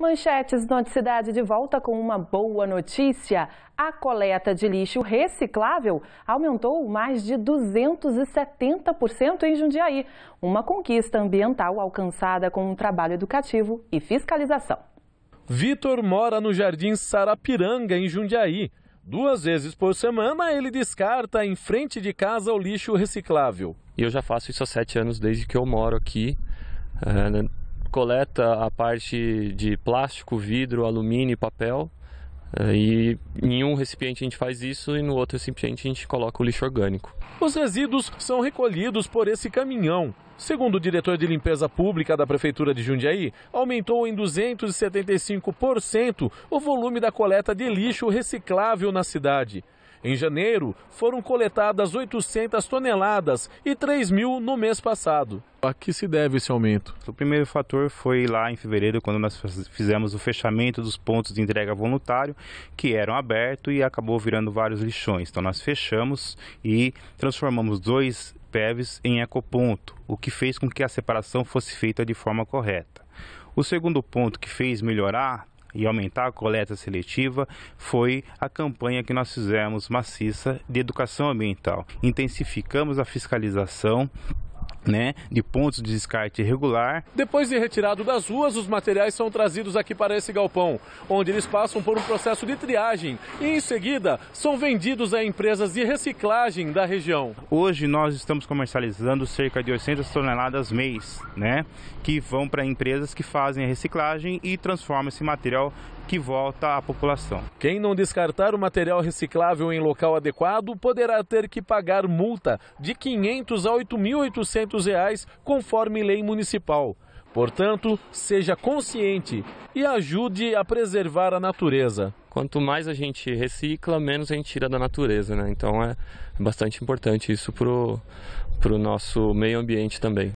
Manchetes Noticidade Cidade de volta com uma boa notícia. A coleta de lixo reciclável aumentou mais de 270% em Jundiaí. Uma conquista ambiental alcançada com um trabalho educativo e fiscalização. Vitor mora no Jardim Sarapiranga, em Jundiaí. Duas vezes por semana ele descarta em frente de casa o lixo reciclável. Eu já faço isso há sete anos desde que eu moro aqui. Eh, coleta a parte de plástico, vidro, alumínio e papel. Eh, e em um recipiente a gente faz isso e no outro recipiente a gente coloca o lixo orgânico. Os resíduos são recolhidos por esse caminhão Segundo o diretor de limpeza pública da Prefeitura de Jundiaí, aumentou em 275% o volume da coleta de lixo reciclável na cidade. Em janeiro, foram coletadas 800 toneladas e 3 mil no mês passado. A que se deve esse aumento? O primeiro fator foi lá em fevereiro, quando nós fizemos o fechamento dos pontos de entrega voluntário, que eram abertos e acabou virando vários lixões. Então nós fechamos e transformamos dois PEVs em ecoponto, o que fez com que a separação fosse feita de forma correta. O segundo ponto que fez melhorar e aumentar a coleta seletiva foi a campanha que nós fizemos maciça de educação ambiental. Intensificamos a fiscalização né, de pontos de descarte regular. Depois de retirado das ruas, os materiais são trazidos aqui para esse galpão, onde eles passam por um processo de triagem e em seguida são vendidos a empresas de reciclagem da região. Hoje nós estamos comercializando cerca de 800 toneladas mês, né, que vão para empresas que fazem a reciclagem e transformam esse material que volta à população. Quem não descartar o material reciclável em local adequado poderá ter que pagar multa de R$ 500 a R$ 8.800, conforme lei municipal. Portanto, seja consciente e ajude a preservar a natureza. Quanto mais a gente recicla, menos a gente tira da natureza, né? Então é bastante importante isso para o nosso meio ambiente também.